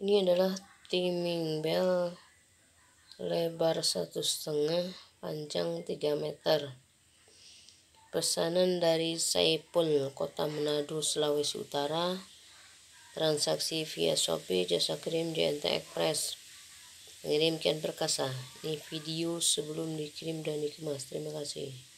ini adalah timing bell lebar satu setengah panjang 3 meter pesanan dari Saipul kota Manado Sulawesi Utara transaksi via Shopee jasa kirim JNT Express mengirimkan perkasa ini video sebelum dikirim dan dikemas terima kasih